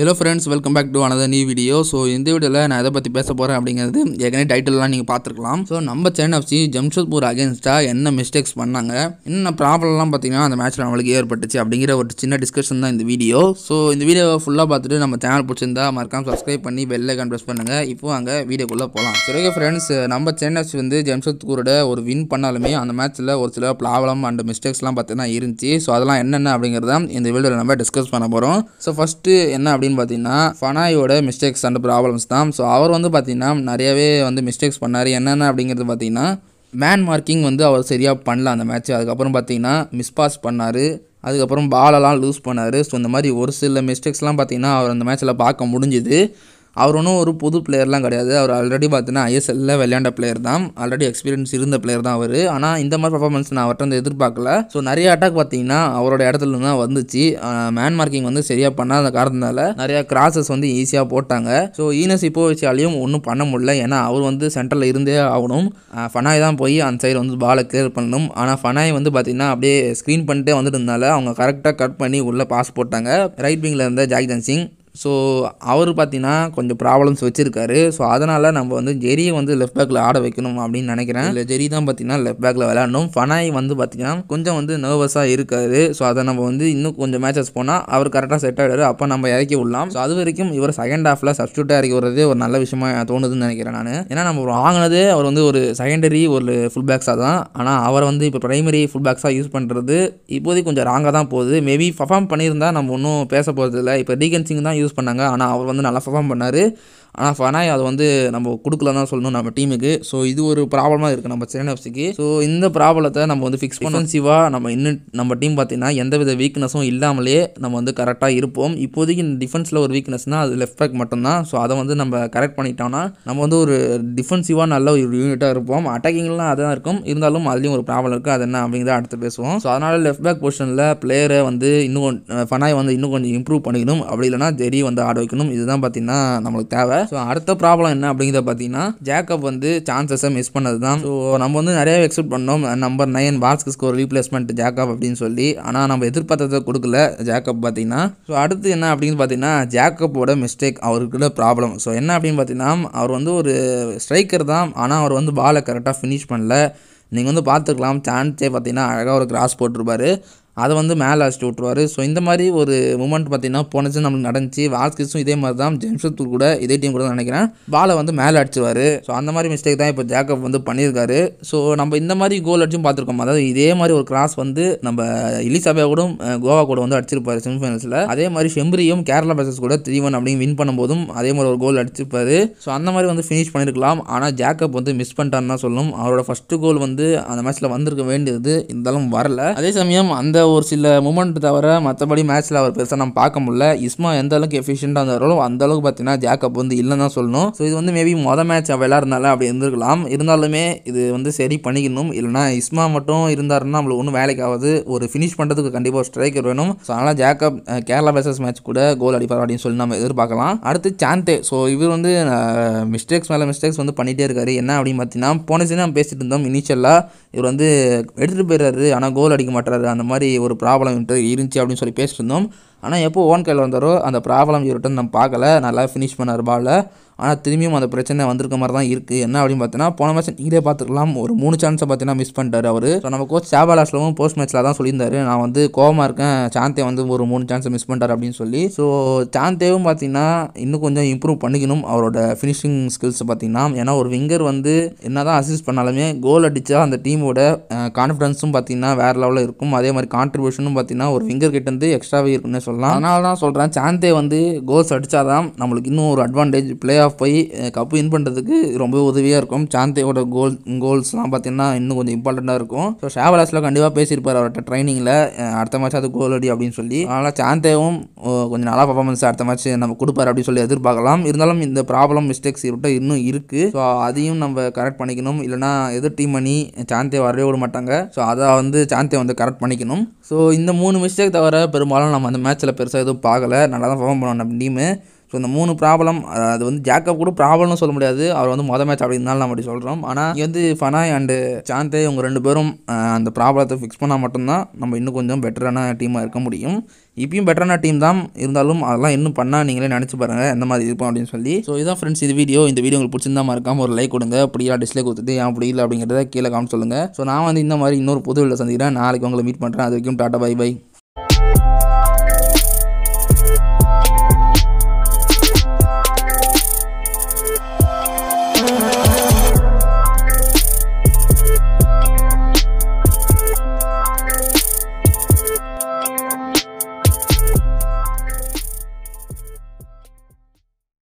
hello friends welcome back to another new video so இந்த வீடியோவில் நான் எதை பற்றி பேச போகிறேன் அப்படிங்கிறது ஏற்கனவே டைட்டிலெலாம் நீங்கள் பார்த்துருக்கலாம் ஸோ நம்ம சென்னை எஃப்சி ஜம்ஷத்பூர் அகேன்ஸ்டாக என்ன மிஸ்டேக்ஸ் பண்ணாங்க என்ன ப்ராப்ளம்லாம் பார்த்தீங்கன்னா அந்த மேட்ச்சில் நம்மளுக்கு ஏற்பட்டுச்சு அப்படிங்கிற ஒரு சின்ன டிஸ்கஷன் தான் இந்த வீடியோ ஸோ இந்த வீடியோவை ஃபுல்லாக பார்த்துட்டு நம்ம சேனல் பிடிச்சிருந்தா மறக்காம சப்ஸ்கிரைப் பண்ணி பெல்லை ப்ரெஸ் பண்ணுங்கள் இப்போ அங்கே வீடியோக்குள்ளே போகலாம் சரி ஃப்ரெண்ட்ஸ் நம்ம சென்னை எஃப்சி வந்து ஜம்ஷத்பூரோட ஒரு வின் பண்ணாலுமே அந்த மேட்ச்சில் ஒரு சில ப்ராப்ளம் அண்ட் மிஸ்டேக்ஸ்லாம் பார்த்தீங்கன்னா இருந்துச்சு ஸோ அதெல்லாம் என்னென்ன அப்படிங்கிறத இந்த வீடியோவில் நம்ம டிஸ்கஸ் பண்ண போகிறோம் ஸோ ஃபஸ்ட்டு என்ன அப்படின்னு பார்த்தீங்கன்னா ஃபனாயோட மிஸ்டேக்ஸ் அண்ட் ப்ராப்ளம்ஸ் தான் ஸோ அவர் வந்து பார்த்திங்கன்னா நிறையவே வந்து மிஸ்டேக்ஸ் பண்ணார் என்னென்ன அப்படிங்கிறது பார்த்தீங்கன்னா மேன் மார்க்கிங் வந்து அவர் சரியாக பண்ணல அந்த மேட்ச் அதுக்கப்புறம் பார்த்தீங்கன்னா மிஸ் பாஸ் பண்ணார் அதுக்கப்புறம் பாலெல்லாம் லூஸ் பண்ணார் ஸோ இந்த மாதிரி ஒரு சில மிஸ்டேக்ஸ்லாம் பார்த்தீங்கன்னா அவர் அந்த மேட்ச்சில் பார்க்க முடிஞ்சுது அவர் ஒன்றும் ஒரு புது பிளேயர்லாம் கிடையாது அவர் ஆல்ரெடி பார்த்தீங்கன்னா ஐஎஸ்எல்லில் விளையாண்ட பிளேயர் தான் ஆல்ரெடி எக்ஸ்பீரியன்ஸ் இருந்த பிளேயர் தான் அவர் ஆனால் இந்த மாதிரி பர்ஃபார்மன்ஸ் நான் அவர்கிட்ட வந்து எதிர்பார்க்கல ஸோ நிறைய அட்டாக் பார்த்தீங்கன்னா அவரோட இடத்துல தான் வந்துச்சு மேன் மார்க்கிங் வந்து சரியாக பண்ணாத காரணத்தினால நிறைய கிராசஸ் வந்து ஈஸியாக போட்டாங்க ஸோ ஈனஸ் இப்போ வச்சாலையும் ஒன்றும் பண்ண முடியல ஏன்னா அவர் வந்து சென்டரில் இருந்தே ஆகணும் ஃபனாய் தான் போய் அந்த சைடு வந்து பாலை கிளியர் பண்ணணும் ஆனால் ஃபனாய் வந்து பார்த்தீங்கன்னா அப்படியே ஸ்க்ரீன் பண்ணிட்டே வந்துட்டு இருந்தால அவங்க கரெக்டாக கட் பண்ணி உள்ளே பாஸ் போட்டாங்க ரைட் விங்கில் இருந்த ஜாக்தன் சிங் ஸோ அவர் பார்த்தீங்கன்னா கொஞ்சம் ப்ராப்ளம்ஸ் வச்சுருக்காரு ஸோ அதனால் நம்ம வந்து ஜெரியை வந்து லெஃப்ட் பேக்கில் ஆட வைக்கணும் அப்படின்னு நினைக்கிறேன் இல்லை ஜெரி தான் பார்த்தீங்கன்னா லெஃப்ட் பேக்கில் விளாடணும் ஃபனாய் வந்து பார்த்தீங்கன்னா கொஞ்சம் வந்து நர்வஸாக இருக்காரு ஸோ அதை நம்ம வந்து இன்னும் கொஞ்சம் மேட்சஸ் போனால் அவர் கரெக்டாக செட் ஆகிடாரு அப்போ நம்ம இறக்கி விடலாம் ஸோ அது வரைக்கும் இவர் செகண்ட் ஹாஃபில் சப்ஸ்டியூட்டாக இறக்கி விடுறதே ஒரு நல்ல விஷயமா தோணுதுன்னு நினைக்கிறேன் நான் ஏன்னா நம்ம வாங்கினதே அவர் வந்து ஒரு செகண்டரி ஒரு ஃபுல் பேக்ஸாக தான் ஆனால் அவர் வந்து இப்போ ப்ரைமரி ஃபுல் பேக்ஸாக யூஸ் பண்ணுறது இப்போதைக்கு கொஞ்சம் ராங்காக தான் போகுது மேபி பர்ஃபார்ம் பண்ணியிருந்தால் நம்ம ஒன்றும் பேச போகிறது இல்லை இப்போ டீகன் தான் யூஸ் பண்ணாங்க ஆனால் அவர் வந்து நல்லா பர்ஃபார்ம் பண்ணார் ஆனால் ஃபனாய் அதை வந்து நம்ம கொடுக்கலன்னு சொல்லணும் நம்ம டீமுக்கு ஸோ இது ஒரு ப்ராப்ளமாக இருக்குது நம்ம சென்னை எஃப்சிக்கு ஸோ இந்த ப்ராப்ளத்தை நம்ம வந்து ஃபிக்ஸ் பண்ணன்சிவாக நம்ம இன்னும் நம்ம டீம் பார்த்திங்கன்னா எந்தவித வீக்னஸும் இல்லாமலே நம்ம வந்து கரெக்டாக இருப்போம் இப்போதைக்கு டிஃபென்ஸில் ஒரு வீக்னஸ்னால் அது லெஃப்ட் பேக் மட்டும்தான் ஸோ அதை வந்து நம்ம கரெக்ட் பண்ணிட்டோம்னா நம்ம வந்து ஒரு டிஃபென்சிவாக நல்ல ஒரு யூனிட்டாக இருப்போம் அட்டாக்கிங்லாம் அதான் இருக்கும் இருந்தாலும் அதுலேயும் ஒரு ப்ராப்ளம் இருக்குது அது என்ன அப்படிங்கிறத அடுத்து பேசுவோம் ஸோ அதனால் லெஃப்ட் பேக் பொசிஷனில் பிளேயரை வந்து இன்னும் ஃபனாய் வந்து இன்னும் கொஞ்சம் இம்ப்ரூவ் பண்ணிக்கணும் அப்படி இல்லைனா ஜெரி வந்து ஆட வைக்கணும் இதுதான் பார்த்திங்கன்னா நம்மளுக்கு தேவை ஸோ அடுத்த ப்ராப்ளம் என்ன அப்படிங்கிறத பார்த்தீங்கன்னா ஜேக்கப் வந்து சான்சஸை மிஸ் பண்ணது தான் ஸோ நம்ம வந்து நிறைய எக்ஸ்பெக்ட் பண்ணோம் நம்பர் நைன் வாஸ்கஸ்க்கு ஒரு ரீப்ளேஸ்மெண்ட் ஜேக்கப் அப்படின்னு சொல்லி ஆனால் நம்ம எதிர்பார்த்ததை கொடுக்கல ஜேக்கப் பார்த்தீங்கன்னா ஸோ அடுத்து என்ன அப்படின்னு பார்த்தீங்கன்னா ஜேக்கப்போட மிஸ்டேக் அவருக்குள்ள ப்ராப்ளம் ஸோ என்ன அப்படின்னு பார்த்தீங்கன்னா அவர் வந்து ஒரு ஸ்ட்ரைக்கர் தான் ஆனால் அவர் வந்து பாலை கரெக்டாக ஃபினிஷ் பண்ணல நீங்கள் வந்து பார்த்துக்கலாம் சான்ஸே பார்த்தீங்கன்னா அழகாக ஒரு கிராஸ் போட்டிருப்பாரு அதை வந்து மேலே அழைச்சிட்டு விட்ருவார் ஸோ இந்த மாதிரி ஒரு மூமெண்ட் பார்த்தீங்கன்னா போனச்சு நம்மளுக்கு நடந்துச்சு வாஸ்கிஸும் இதே மாதிரி தான் ஜேம்ஸ்தூர் கூட இதே டீம் கூட நினைக்கிறேன் பாலை வந்து மேலே அடிச்சிருவார் ஸோ அந்த மாதிரி மிஸ்டேக் தான் இப்போ ஜேக்கப் வந்து பண்ணியிருக்காரு ஸோ நம்ம இந்த மாதிரி கோல் அடிச்சும் பார்த்துருக்கோம் அதாவது இதே மாதிரி ஒரு கிராஸ் வந்து நம்ம இலிசாபே கூட கோவா கூட வந்து அடிச்சிருப்பார் செமிஃபைனல்ஸில் அதே மாதிரி ஷெம்ரியும் கேரளா பேசஸ் கூட த்ரீ ஒன் அப்படிங்க வின் பண்ணும்போதும் அதே மாதிரி ஒரு கோல் அடிச்சிருப்பார் ஸோ அந்த மாதிரி வந்து ஃபினிஷ் பண்ணியிருக்கலாம் ஆனால் ஜேக்கப் வந்து மிஸ் பண்ணிட்டான்னு தான் சொல்லணும் அவரோட ஃபஸ்ட்டு கோல் வந்து அந்த மேட்ச்சில் வந்திருக்க வேண்டியது இருந்தாலும் வரல அதே சமயம் அந்த ஒரு சில மூமெண்ட் தவிர மற்றபடி மேட்ச்சில் அவர் பெருசாக நம்ம பார்க்க முடியல இஸ்மா எந்த அளவுக்கு எஃபிஷியண்டாக இருந்தாரோ அந்த அளவுக்கு பார்த்தீங்கன்னா ஜேக்கப் வந்து இல்லைன்னு தான் சொல்லணும் ஸோ இது வந்து மேபி மொதல் மேட்ச் அவள் விளாட்றனால அப்படி இருந்திருக்கலாம் இருந்தாலுமே இது வந்து சரி பண்ணிக்கணும் இல்லைனா இஸ்மா மட்டும் இருந்தாருன்னா நம்மளுக்கு ஒன்றும் வேலைக்கு ஆகாது ஒரு ஃபினிஷ் பண்ணுறதுக்கு கண்டிப்பாக ஸ்ட்ரைக்கர் வேணும் ஸோ அதனால் ஜேக்கப் கேரளா பேசஸ் மேட்ச் கூட கோல் அடிப்பார் அப்படின்னு சொல்லி நம்ம எதிர்பார்க்கலாம் அடுத்து சாண்டே ஸோ இவர் வந்து மிஸ்டேக்ஸ் மேலே மிஸ்டேக்ஸ் வந்து பண்ணிகிட்டே இருக்காரு என்ன அப்படின்னு பார்த்தீங்கன்னா போன சீன் நம்ம பேசிட்டு இருந்தோம் இனிஷியலாக இவர் வந்து எடுத்துகிட்டு போயிடுறாரு ஆனால் கோல் அடிக்க மாட்டாரு அந்த மாதிரி ஒரு ப்ராப்ளம் இருந்துச்சு அப்படின்னு சொல்லி பேசிட்டு இருந்தோம் ஆனால் எப்போ ஓன் கையில் வந்தாரோ அந்த ப்ராப்ளம் இருக்கட்டும் நம்ம பார்க்கல நல்லா ஃபினிஷ் பண்ணார் பாலில் ஆனால் திரும்பியும் அந்த பிரச்சனை வந்திருக்க மாதிரி தான் இருக்குது என்ன அப்படின்னு பார்த்தீங்கன்னா போன மேட்ச் நீங்களே பார்த்துக்கலாம் ஒரு மூணு சான்ஸை பார்த்தீங்கன்னா மிஸ் பண்ணிட்டார் அவர் ஸோ நம்ம கோச் சேவாலாஸ்லவும் போஸ்ட் மேட்ச்சில் தான் சொல்லியிருந்தாரு நான் வந்து கோவமாக இருக்கேன் சாந்தே வந்து ஒரு மூணு சான்ஸை மிஸ் பண்ணிட்டார் அப்படின்னு சொல்லி ஸோ சாந்தேவும் பார்த்தீங்கன்னா இன்னும் கொஞ்சம் இம்ப்ரூவ் பண்ணிக்கணும் அவரோட ஃபினிஷிங் ஸ்கில்ஸ் பார்த்தீங்கன்னா ஏன்னா ஒரு விங்கர் வந்து என்ன தான் அசிஸ்ட் பண்ணாலுமே கோல் அடித்தா அந்த டீமோட கான்ஃபிடன்ஸும் பார்த்தீங்கன்னா வேறு லெவலில் இருக்கும் அதே மாதிரி கான்ட்ரிபியூஷனும் பார்த்தீங்கன்னா ஒரு விங்கர் கிட்டேருந்து எக்ஸ்ட்ராவே இருக்குன்னு சொல்லலாம் அதனால தான் சொல்கிறேன் சாந்தே வந்து கோல்ஸ் அடித்தா தான் நம்மளுக்கு இன்னும் ஒரு அட்வான்டேஜ் பிளே ஆஃப் ஆஃப் போய் கப்பு வின் பண்ணுறதுக்கு ரொம்ப உதவியாக இருக்கும் சாந்தையோட கோல் கோல்ஸ்லாம் பார்த்தீங்கன்னா இன்னும் கொஞ்சம் இம்பார்ட்டண்ட்டாக இருக்கும் ஸோ ஷேவலாஸில் கண்டிப்பாக பேசியிருப்பார் அவர்கிட்ட ட்ரைனிங்கில் அடுத்த மேட்ச் அது கோல் அடி அப்படின்னு சொல்லி அதனால் சாந்தேவும் கொஞ்சம் நல்லா பர்ஃபார்மன்ஸ் அடுத்த மேட்ச் நம்ம கொடுப்பார் அப்படின்னு சொல்லி எதிர்பார்க்கலாம் இருந்தாலும் இந்த ப்ராப்ளம் மிஸ்டேக்ஸ் இவர்கிட்ட இன்னும் இருக்குது ஸோ அதையும் நம்ம கரெக்ட் பண்ணிக்கணும் இல்லைனா எது டீம் அணி சாந்தே வரவே விட மாட்டாங்க ஸோ அதை வந்து சாந்தே வந்து கரெக்ட் பண்ணிக்கணும் ஸோ இந்த மூணு மிஸ்டேக் தவிர பெரும்பாலும் நம்ம அந்த மேட்ச்சில் பெருசாக எதுவும் பார்க்கல நல்லா தான் பர்ஃபார்ம் பண்ணணும் நம்ம டீமு ஸோ இந்த மூணு ப்ராப்ளம் அது வந்து ஜாக்கப் கூட ப்ராப்ளம்னு சொல்ல முடியாது அவர் வந்து மொதல் மேட்ச் அப்படி இருந்தாலும் நம்ம அப்படி சொல்கிறோம் ஆனால் இங்கே வந்து ஃபனாய் அண்டு சாந்தே இவங்க ரெண்டு பேரும் அந்த ப்ராப்ளத்தை ஃபிக்ஸ் பண்ணால் மட்டும்தான் நம்ம இன்னும் கொஞ்சம் பெட்டரான டீமாக இருக்க முடியும் இப்பயும் பெட்டரான டீம் தான் இருந்தாலும் அதெல்லாம் இன்னும் பண்ணால் நீங்களே நினச்சி பாருங்கள் எந்த மாதிரி இருக்கும் அப்படின்னு சொல்லி ஸோ இதான் ஃப்ரெண்ட்ஸ் இது வீடியோ இந்த வீடியோ உங்களுக்கு பிடிச்சிருந்தா மறக்காம ஒரு லைக் கொடுங்க அப்படியா டிஸ்லைக் கொடுத்துட்டு ஏன் இல்லை அப்படிங்கிறத கீழே காமிச்சு சொல்லுங்கள் ஸோ நான் வந்து இந்த மாதிரி இன்னொரு புது வீடியோ சந்திக்கிறேன் நாளைக்கு உங்களை மீட் பண்ணுறேன் அது வரைக்கும் டாட்டா பை பை